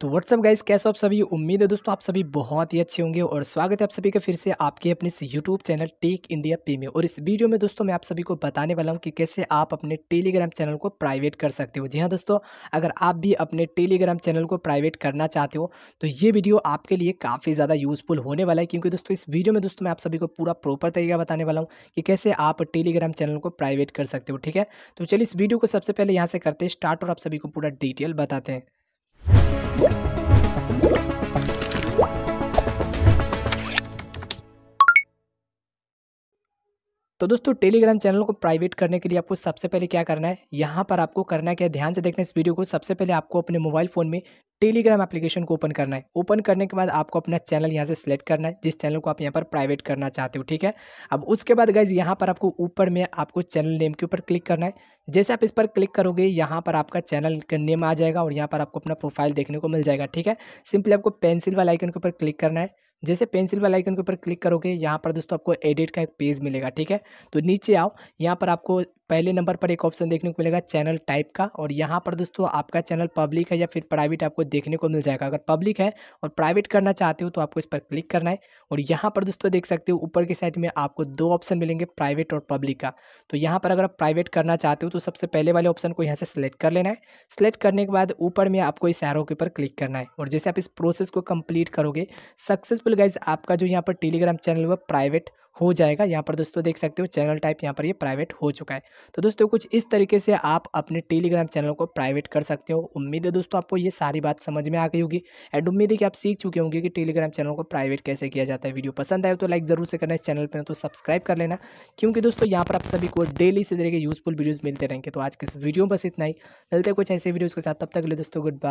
तो WhatsApp guys कैसे आप सभी उम्मीद है दोस्तों आप सभी बहुत ही अच्छे होंगे और स्वागत है आप सभी का फिर से आपके अपने इस यूट्यूब चैनल टेक इंडिया पे में और इस वीडियो में दोस्तों मैं आप सभी को बताने वाला हूं कि कैसे आप अपने टेलीग्राम चैनल को प्राइवेट कर सकते हो जी हाँ दोस्तों अगर आप भी अपने टेलीग्राम चैनल को प्राइवेट करना चाहते हो तो ये वीडियो आपके लिए काफ़ी ज़्यादा यूज़फुल होने वाला है क्योंकि दोस्तों इस वीडियो में दोस्तों मैं आप सभी को पूरा प्रॉपर तरीका बताने वाला हूँ कि कैसे आप टेलीग्राम चैनल को प्राइवेट कर सकते हो ठीक है तो चलिए इस वीडियो को सबसे पहले यहाँ से करते हैं स्टार्ट और आप सभी को पूरा डिटेल बताते हैं तो दोस्तों टेलीग्राम चैनल को प्राइवेट करने के लिए आपको सबसे पहले क्या करना है यहाँ पर आपको करना है क्या ध्यान से देखना इस वीडियो को सबसे पहले आपको अपने मोबाइल फ़ोन में टेलीग्राम एप्लीकेशन को ओपन करना है ओपन करने के बाद आपको अपना चैनल यहाँ से सिलेक्ट करना है जिस चैनल को आप यहाँ पर प्राइवेट करना चाहते हो ठीक है अब उसके बाद गाइज यहाँ पर आपको ऊपर में आपको चैनल नेम के ऊपर क्लिक करना है जैसे आप इस पर क्लिक करोगे यहाँ पर आपका चैनल का नेम आ जाएगा और यहाँ पर आपको अपना प्रोफाइल देखने को मिल जाएगा ठीक है सिंपली आपको पेंसिल वाला आइकन के ऊपर क्लिक करना है जैसे पेंसिल वाले आइकन के ऊपर क्लिक करोगे यहाँ पर दोस्तों आपको एडिट का एक पेज मिलेगा ठीक है तो नीचे आओ यहाँ पर आपको पहले नंबर पर एक ऑप्शन देखने को मिलेगा चैनल टाइप का और यहाँ पर दोस्तों आपका चैनल पब्लिक है या फिर प्राइवेट आपको देखने को मिल जाएगा अगर पब्लिक है और प्राइवेट करना चाहते हो तो आपको इस पर क्लिक करना है और यहाँ पर दोस्तों देख सकते हो ऊपर के साइड में आपको दो ऑप्शन मिलेंगे प्राइवेट और पब्लिक का तो यहाँ पर अगर आप प्राइवेट करना चाहते हो तो सबसे पहले वाले ऑप्शन को यहाँ से सिलेक्ट कर लेना है सिलेक्ट करने के बाद ऊपर में आपको इस एरो के ऊपर क्लिक करना है और जैसे आप इस प्रोसेस को कंप्लीट करोगे सक्सेसफुल गाइज आपका जो यहाँ पर टेलीग्राम चैनल हुआ प्राइवेट हो जाएगा यहाँ पर दोस्तों देख सकते हो चैनल टाइप यहाँ पर ये प्राइवेट हो चुका है तो दोस्तों कुछ इस तरीके से आप अपने टेलीग्राम चैनल को प्राइवेट कर सकते हो उम्मीद है दोस्तों आपको ये सारी बात समझ में आ गई होगी एंड उम्मीद है कि आप सीख चुके होंगे कि टेलीग्राम चैनल को प्राइवेट कैसे किया जाता है वीडियो पसंद आए तो लाइक ज़रूर से करना इस चैनल पर तो सब्सक्राइब कर लेना क्योंकि दोस्तों यहाँ पर आप सभी को डेली इसी तरह के यूजफुल वीडियोज़ मिलते रहेंगे तो आज के इस वीडियो में बस इतना ही मिलते कुछ ऐसे वीडियोज़ के साथ तब तक ले दोस्तों गुड बाय